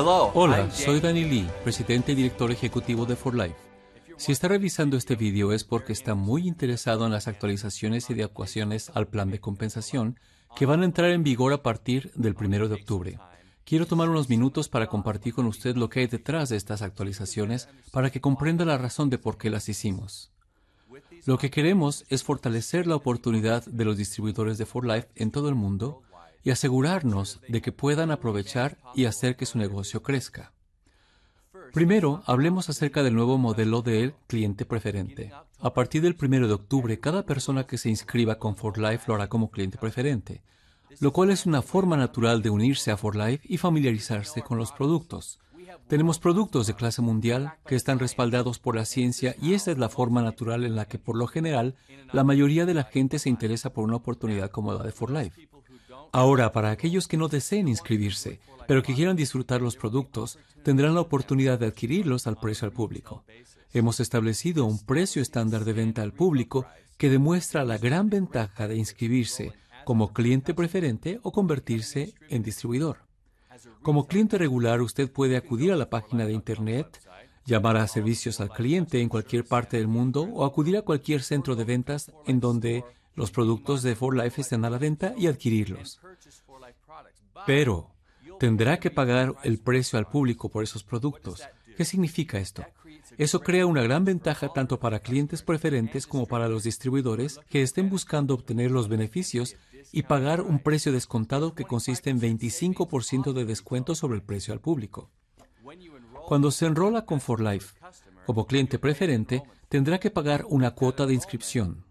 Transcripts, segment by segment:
Hola, soy Danny Lee, presidente y director ejecutivo de For Life. Si está revisando este video es porque está muy interesado en las actualizaciones y adecuaciones al plan de compensación que van a entrar en vigor a partir del 1 de octubre. Quiero tomar unos minutos para compartir con usted lo que hay detrás de estas actualizaciones para que comprenda la razón de por qué las hicimos. Lo que queremos es fortalecer la oportunidad de los distribuidores de For Life en todo el mundo y asegurarnos de que puedan aprovechar y hacer que su negocio crezca. Primero, hablemos acerca del nuevo modelo del cliente preferente. A partir del 1 de octubre, cada persona que se inscriba con Life lo hará como cliente preferente, lo cual es una forma natural de unirse a For Life y familiarizarse con los productos. Tenemos productos de clase mundial que están respaldados por la ciencia y esta es la forma natural en la que, por lo general, la mayoría de la gente se interesa por una oportunidad como la de For Life. Ahora, para aquellos que no deseen inscribirse, pero que quieran disfrutar los productos, tendrán la oportunidad de adquirirlos al precio al público. Hemos establecido un precio estándar de venta al público que demuestra la gran ventaja de inscribirse como cliente preferente o convertirse en distribuidor. Como cliente regular, usted puede acudir a la página de Internet, llamar a servicios al cliente en cualquier parte del mundo o acudir a cualquier centro de ventas en donde los productos de For Life están a la venta y adquirirlos. Pero tendrá que pagar el precio al público por esos productos. ¿Qué significa esto? Eso crea una gran ventaja tanto para clientes preferentes como para los distribuidores que estén buscando obtener los beneficios y pagar un precio descontado que consiste en 25% de descuento sobre el precio al público. Cuando se enrola con For Life, como cliente preferente, tendrá que pagar una cuota de inscripción,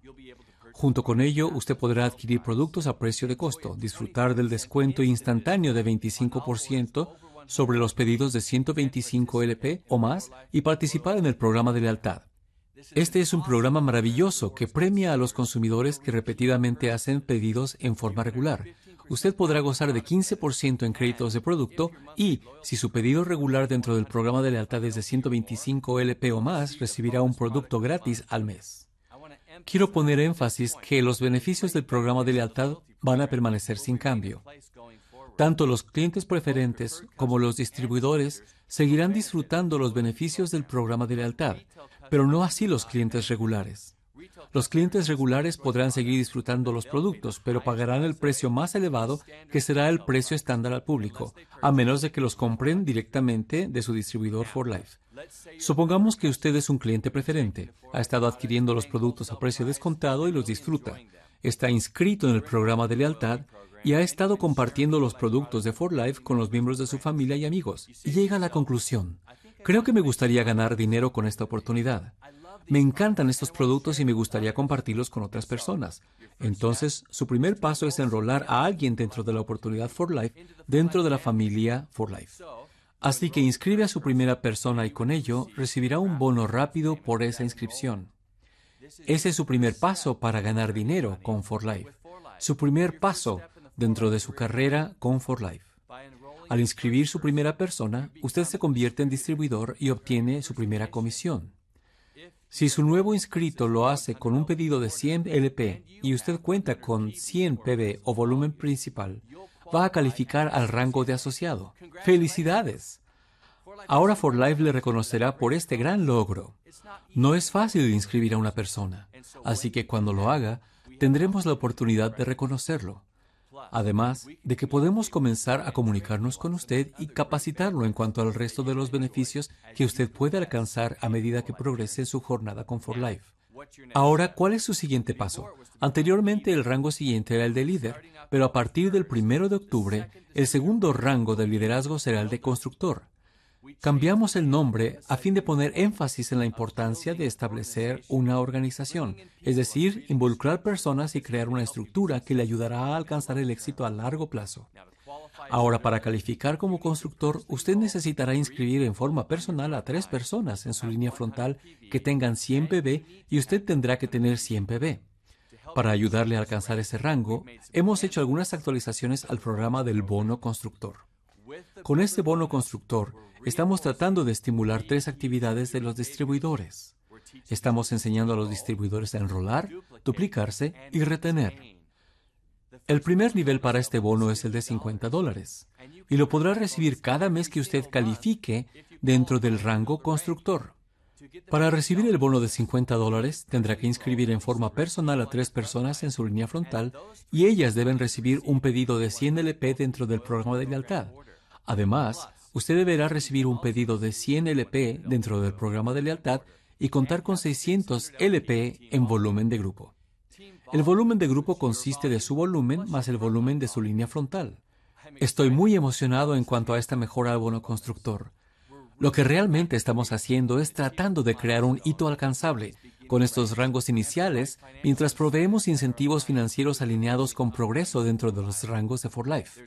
Junto con ello, usted podrá adquirir productos a precio de costo, disfrutar del descuento instantáneo de 25% sobre los pedidos de 125 LP o más y participar en el programa de lealtad. Este es un programa maravilloso que premia a los consumidores que repetidamente hacen pedidos en forma regular. Usted podrá gozar de 15% en créditos de producto y, si su pedido regular dentro del programa de lealtad es de 125 LP o más, recibirá un producto gratis al mes quiero poner énfasis que los beneficios del programa de lealtad van a permanecer sin cambio. Tanto los clientes preferentes como los distribuidores seguirán disfrutando los beneficios del programa de lealtad, pero no así los clientes regulares. Los clientes regulares podrán seguir disfrutando los productos, pero pagarán el precio más elevado, que será el precio estándar al público, a menos de que los compren directamente de su distribuidor For Life. Supongamos que usted es un cliente preferente, ha estado adquiriendo los productos a precio descontado y los disfruta, está inscrito en el programa de lealtad y ha estado compartiendo los productos de For Life con los miembros de su familia y amigos. Y llega a la conclusión, creo que me gustaría ganar dinero con esta oportunidad. Me encantan estos productos y me gustaría compartirlos con otras personas. Entonces, su primer paso es enrolar a alguien dentro de la oportunidad For Life, dentro de la familia For Life. Así que inscribe a su primera persona y con ello recibirá un bono rápido por esa inscripción. Ese es su primer paso para ganar dinero con For Life. Su primer paso dentro de su carrera con For Life. Al inscribir su primera persona, usted se convierte en distribuidor y obtiene su primera comisión. Si su nuevo inscrito lo hace con un pedido de 100 LP y usted cuenta con 100 PB o volumen principal, va a calificar al rango de asociado. ¡Felicidades! Ahora For Life le reconocerá por este gran logro. No es fácil inscribir a una persona, así que cuando lo haga, tendremos la oportunidad de reconocerlo. Además de que podemos comenzar a comunicarnos con usted y capacitarlo en cuanto al resto de los beneficios que usted puede alcanzar a medida que progrese en su jornada con For Life. Ahora, ¿cuál es su siguiente paso? Anteriormente el rango siguiente era el de líder, pero a partir del 1 de octubre, el segundo rango del liderazgo será el de constructor. Cambiamos el nombre a fin de poner énfasis en la importancia de establecer una organización, es decir, involucrar personas y crear una estructura que le ayudará a alcanzar el éxito a largo plazo. Ahora, para calificar como constructor, usted necesitará inscribir en forma personal a tres personas en su línea frontal que tengan 100 PB y usted tendrá que tener 100 PB. Para ayudarle a alcanzar ese rango, hemos hecho algunas actualizaciones al programa del bono constructor. Con este bono constructor, estamos tratando de estimular tres actividades de los distribuidores. Estamos enseñando a los distribuidores a enrolar, duplicarse y retener. El primer nivel para este bono es el de 50 dólares y lo podrá recibir cada mes que usted califique dentro del rango constructor. Para recibir el bono de 50 dólares, tendrá que inscribir en forma personal a tres personas en su línea frontal y ellas deben recibir un pedido de 100 LP dentro del programa de lealtad. Además, usted deberá recibir un pedido de 100 LP dentro del programa de lealtad y contar con 600 LP en volumen de grupo. El volumen de grupo consiste de su volumen más el volumen de su línea frontal. Estoy muy emocionado en cuanto a esta mejora al bono constructor. Lo que realmente estamos haciendo es tratando de crear un hito alcanzable con estos rangos iniciales mientras proveemos incentivos financieros alineados con progreso dentro de los rangos de For Life.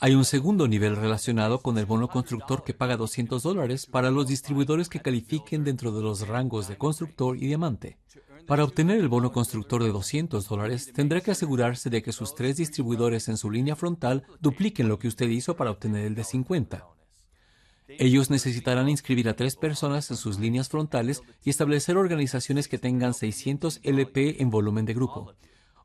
Hay un segundo nivel relacionado con el bono constructor que paga 200 dólares para los distribuidores que califiquen dentro de los rangos de constructor y diamante. Para obtener el bono constructor de 200 dólares, tendrá que asegurarse de que sus tres distribuidores en su línea frontal dupliquen lo que usted hizo para obtener el de 50. Ellos necesitarán inscribir a tres personas en sus líneas frontales y establecer organizaciones que tengan 600 LP en volumen de grupo.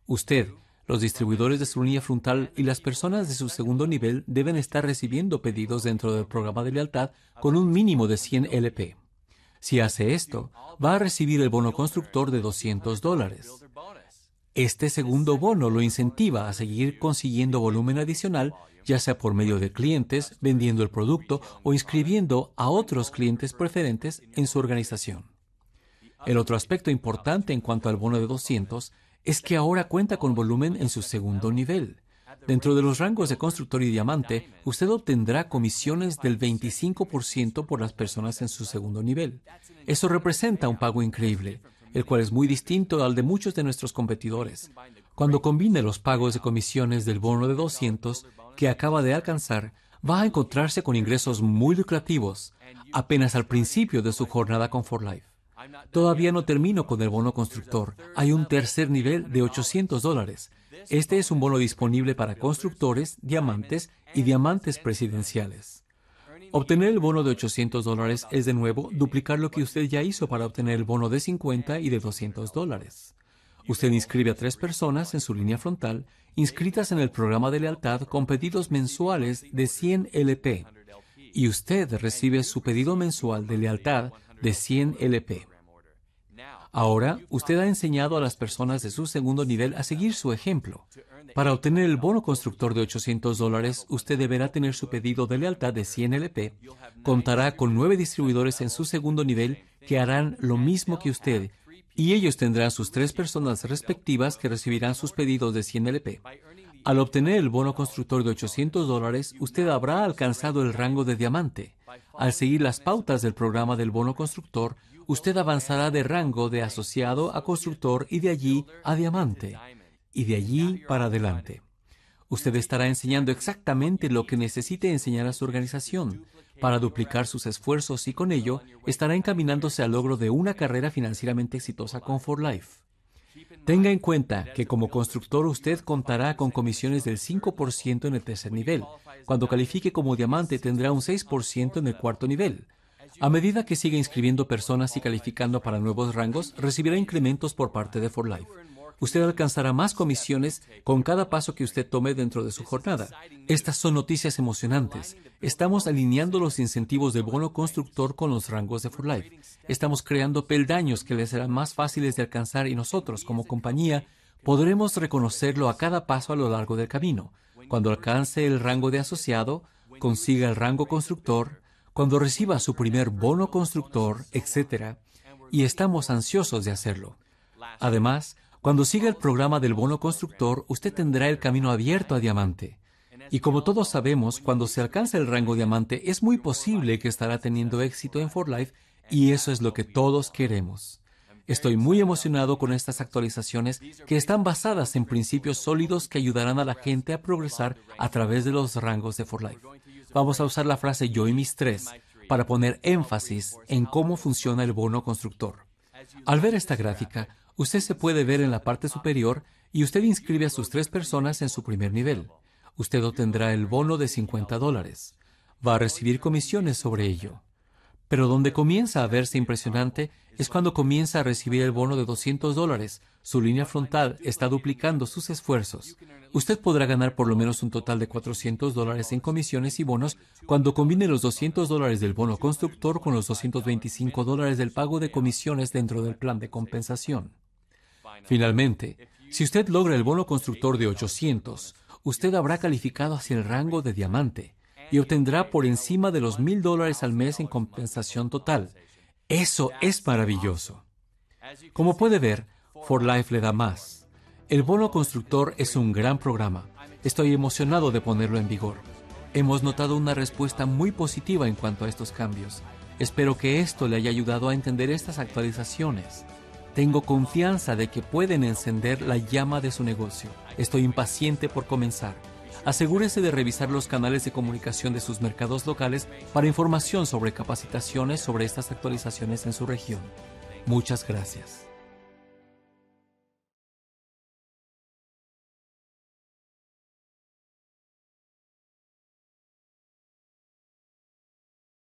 Usted, los distribuidores de su línea frontal y las personas de su segundo nivel deben estar recibiendo pedidos dentro del programa de lealtad con un mínimo de 100 LP. Si hace esto, va a recibir el bono constructor de 200 dólares. Este segundo bono lo incentiva a seguir consiguiendo volumen adicional, ya sea por medio de clientes, vendiendo el producto o inscribiendo a otros clientes preferentes en su organización. El otro aspecto importante en cuanto al bono de 200 es que ahora cuenta con volumen en su segundo nivel. Dentro de los rangos de constructor y diamante, usted obtendrá comisiones del 25% por las personas en su segundo nivel. Eso representa un pago increíble, el cual es muy distinto al de muchos de nuestros competidores. Cuando combine los pagos de comisiones del bono de 200 que acaba de alcanzar, va a encontrarse con ingresos muy lucrativos apenas al principio de su jornada con For Life. Todavía no termino con el bono constructor. Hay un tercer nivel de 800 dólares este es un bono disponible para constructores, diamantes y diamantes presidenciales. Obtener el bono de 800 dólares es de nuevo duplicar lo que usted ya hizo para obtener el bono de 50 y de 200 dólares. Usted inscribe a tres personas en su línea frontal inscritas en el programa de lealtad con pedidos mensuales de 100 LP y usted recibe su pedido mensual de lealtad de 100 LP. Ahora, usted ha enseñado a las personas de su segundo nivel a seguir su ejemplo. Para obtener el bono constructor de 800 dólares, usted deberá tener su pedido de lealtad de 100 LP. Contará con nueve distribuidores en su segundo nivel que harán lo mismo que usted, y ellos tendrán sus tres personas respectivas que recibirán sus pedidos de 100 LP. Al obtener el bono constructor de 800 dólares, usted habrá alcanzado el rango de diamante. Al seguir las pautas del programa del bono constructor, usted avanzará de rango de asociado a constructor y de allí a diamante y de allí para adelante. Usted estará enseñando exactamente lo que necesite enseñar a su organización para duplicar sus esfuerzos y con ello estará encaminándose al logro de una carrera financieramente exitosa con For Life. Tenga en cuenta que como constructor usted contará con comisiones del 5% en el tercer nivel. Cuando califique como diamante tendrá un 6% en el cuarto nivel. A medida que siga inscribiendo personas y calificando para nuevos rangos, recibirá incrementos por parte de For Life. Usted alcanzará más comisiones con cada paso que usted tome dentro de su jornada. Estas son noticias emocionantes. Estamos alineando los incentivos de bono constructor con los rangos de For Life. Estamos creando peldaños que les serán más fáciles de alcanzar y nosotros, como compañía, podremos reconocerlo a cada paso a lo largo del camino. Cuando alcance el rango de asociado, consiga el rango constructor, cuando reciba su primer bono constructor, etc. Y estamos ansiosos de hacerlo. Además, cuando siga el programa del bono constructor, usted tendrá el camino abierto a diamante. Y como todos sabemos, cuando se alcance el rango diamante, es muy posible que estará teniendo éxito en For Life y eso es lo que todos queremos. Estoy muy emocionado con estas actualizaciones que están basadas en principios sólidos que ayudarán a la gente a progresar a través de los rangos de For Life vamos a usar la frase yo y mis tres para poner énfasis en cómo funciona el bono constructor. Al ver esta gráfica, usted se puede ver en la parte superior y usted inscribe a sus tres personas en su primer nivel. Usted obtendrá el bono de 50 dólares. Va a recibir comisiones sobre ello. Pero donde comienza a verse impresionante es cuando comienza a recibir el bono de 200 dólares. Su línea frontal está duplicando sus esfuerzos. Usted podrá ganar por lo menos un total de 400 dólares en comisiones y bonos cuando combine los 200 dólares del bono constructor con los 225 dólares del pago de comisiones dentro del plan de compensación. Finalmente, si usted logra el bono constructor de 800, usted habrá calificado hacia el rango de diamante y obtendrá por encima de los mil dólares al mes en compensación total. Eso es maravilloso. Como puede ver, For Life le da más. El bono constructor es un gran programa. Estoy emocionado de ponerlo en vigor. Hemos notado una respuesta muy positiva en cuanto a estos cambios. Espero que esto le haya ayudado a entender estas actualizaciones. Tengo confianza de que pueden encender la llama de su negocio. Estoy impaciente por comenzar asegúrese de revisar los canales de comunicación de sus mercados locales para información sobre capacitaciones sobre estas actualizaciones en su región. Muchas gracias.